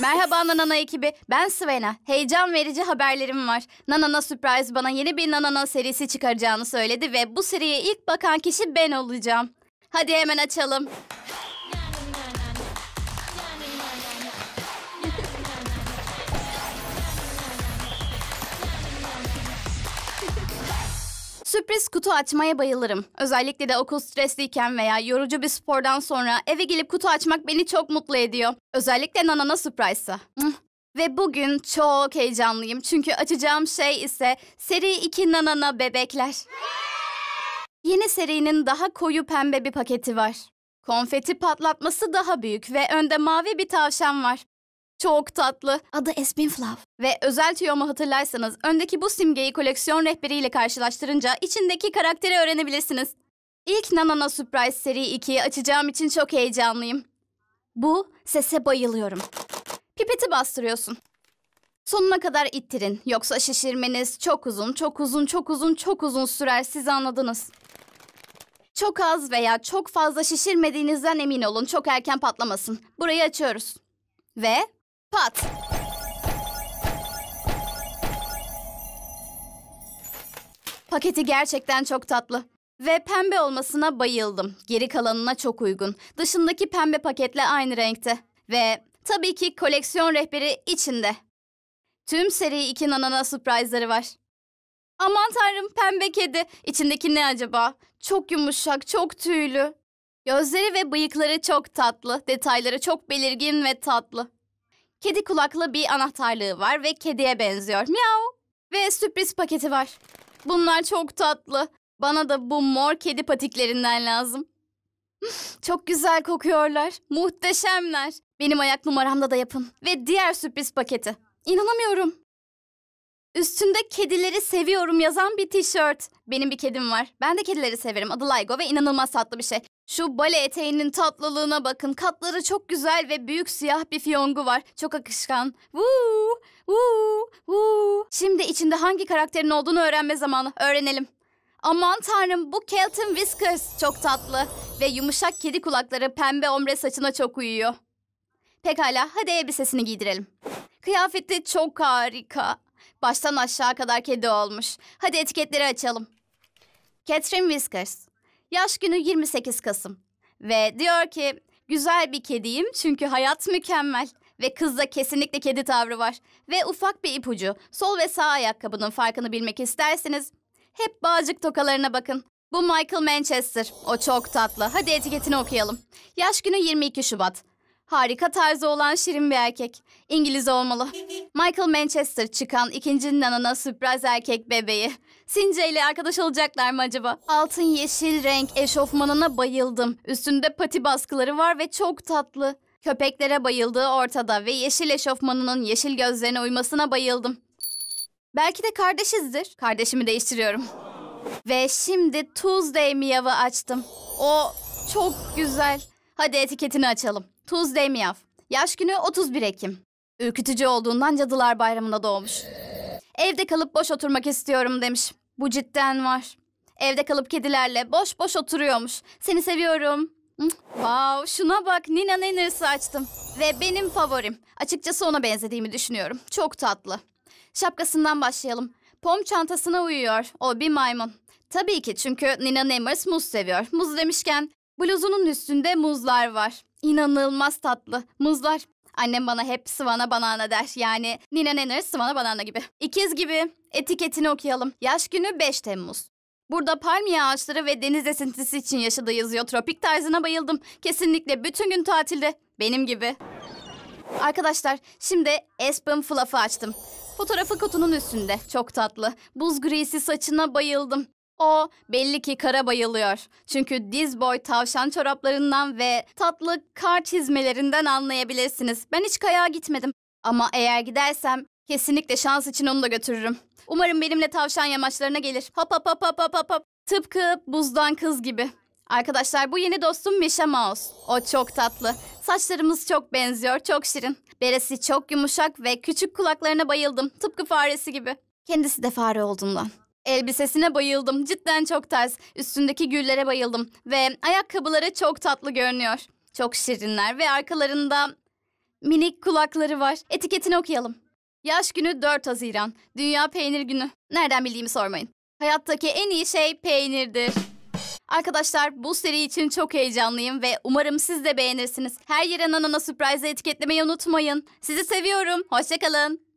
Merhaba Nanana ekibi. Ben Svena. Heyecan verici haberlerim var. Nanana Surprise bana yeni bir Nanana serisi çıkaracağını söyledi ve bu seriye ilk bakan kişi ben olacağım. Hadi hemen açalım. Sürpriz kutu açmaya bayılırım. Özellikle de okul stresliyken veya yorucu bir spordan sonra eve gelip kutu açmak beni çok mutlu ediyor. Özellikle Nana'na sürprizse. Ve bugün çok heyecanlıyım çünkü açacağım şey ise seri 2 Nanana bebekler. Yeni serinin daha koyu pembe bir paketi var. Konfeti patlatması daha büyük ve önde mavi bir tavşan var. Çok tatlı. Adı Flav Ve özel tüyomu hatırlarsanız öndeki bu simgeyi koleksiyon rehberiyle karşılaştırınca içindeki karakteri öğrenebilirsiniz. İlk Nanana Surprise seri 2'yi açacağım için çok heyecanlıyım. Bu sese bayılıyorum. Pipeti bastırıyorsun. Sonuna kadar ittirin. Yoksa şişirmeniz çok uzun, çok uzun, çok uzun, çok uzun sürer. Siz anladınız. Çok az veya çok fazla şişirmediğinizden emin olun. Çok erken patlamasın. Burayı açıyoruz. Ve Pat. Paketi gerçekten çok tatlı. Ve pembe olmasına bayıldım. Geri kalanına çok uygun. Dışındaki pembe paketle aynı renkte. Ve tabii ki koleksiyon rehberi içinde. Tüm seri iki nanana sürprizleri var. Aman tanrım pembe kedi. İçindeki ne acaba? Çok yumuşak, çok tüylü. Gözleri ve bıyıkları çok tatlı. Detayları çok belirgin ve tatlı. Kedi kulaklı bir anahtarlığı var ve kediye benziyor. Miau. Ve sürpriz paketi var. Bunlar çok tatlı. Bana da bu mor kedi patiklerinden lazım. Çok güzel kokuyorlar. Muhteşemler. Benim ayak numaramda da yapın. Ve diğer sürpriz paketi. İnanamıyorum. Üstünde kedileri seviyorum yazan bir tişört. Benim bir kedim var. Ben de kedileri severim. Adı Laygo ve inanılmaz tatlı bir şey. Şu bale eteğinin tatlılığına bakın. Katları çok güzel ve büyük siyah bir fiyongu var. Çok akışkan. Vuu, vuu, vuu. Şimdi içinde hangi karakterin olduğunu öğrenme zamanı. Öğrenelim. Aman tanrım bu Kelton Whiskers çok tatlı. Ve yumuşak kedi kulakları pembe omre saçına çok uyuyor. Pekala hadi elbisesini giydirelim. Kıyafeti çok harika. Baştan aşağı kadar kedi olmuş. Hadi etiketleri açalım. Catherine Whiskers Yaş günü 28 Kasım. Ve diyor ki güzel bir kediyim çünkü hayat mükemmel. Ve kızda kesinlikle kedi tavrı var. Ve ufak bir ipucu. Sol ve sağ ayakkabının farkını bilmek isterseniz hep bağcık tokalarına bakın. Bu Michael Manchester. O çok tatlı. Hadi etiketini okuyalım. Yaş günü 22 Şubat. Harika tarzı olan şirin bir erkek. İngiliz olmalı. Michael Manchester çıkan ikinci Nana'na sürpriz erkek bebeği. Since ile arkadaş olacaklar mı acaba? Altın yeşil renk eşofmanına bayıldım. Üstünde pati baskıları var ve çok tatlı. Köpeklere bayıldığı ortada ve yeşil eşofmanının yeşil gözlerine uymasına bayıldım. Belki de kardeşizdir. Kardeşimi değiştiriyorum. Ve şimdi Tuesday Miyav'ı açtım. O çok güzel. Hadi etiketini açalım. Tuz Demyav. Yaş günü 31 Ekim. Ürkütücü olduğundan Cadılar Bayramı'nda doğmuş. Evde kalıp boş oturmak istiyorum demiş. Bu cidden var. Evde kalıp kedilerle boş boş oturuyormuş. Seni seviyorum. Wow şuna bak Nina Nanners'ı açtım. Ve benim favorim. Açıkçası ona benzediğimi düşünüyorum. Çok tatlı. Şapkasından başlayalım. Pom çantasına uyuyor. O bir maymun. Tabii ki çünkü Nina Nemers muz seviyor. Muz demişken Bluzunun üstünde muzlar var. İnanılmaz tatlı. Muzlar. Annem bana hep Sıvana Banana der. Yani Nina Nenner Sıvana Banana gibi. İkiz gibi. Etiketini okuyalım. Yaş günü 5 Temmuz. Burada palmiye ağaçları ve deniz esintisi için yaşadığı yazıyor. Tropik tarzına bayıldım. Kesinlikle bütün gün tatilde. Benim gibi. Arkadaşlar şimdi Aspen Fluff'ı açtım. Fotoğrafı kutunun üstünde. Çok tatlı. Buz grisi saçına bayıldım. O belli ki kara bayılıyor. Çünkü diz boy tavşan çoraplarından ve tatlı kar çizmelerinden anlayabilirsiniz. Ben hiç kayağa gitmedim. Ama eğer gidersem kesinlikle şans için onu da götürürüm. Umarım benimle tavşan yamaçlarına gelir. Hop hop hop hop hop hop. Tıpkı buzdan kız gibi. Arkadaşlar bu yeni dostum Misha Mouse. O çok tatlı. Saçlarımız çok benziyor, çok şirin. Beresi çok yumuşak ve küçük kulaklarına bayıldım. Tıpkı faresi gibi. Kendisi de fare olduğundan. Elbisesine bayıldım. Cidden çok tarz. Üstündeki güllere bayıldım. Ve ayakkabıları çok tatlı görünüyor. Çok şirinler ve arkalarında minik kulakları var. Etiketini okuyalım. Yaş günü 4 Haziran. Dünya peynir günü. Nereden bildiğimi sormayın. Hayattaki en iyi şey peynirdir. Arkadaşlar bu seri için çok heyecanlıyım ve umarım siz de beğenirsiniz. Her yere Nana'na sürprize etiketlemeyi unutmayın. Sizi seviyorum. Hoşçakalın.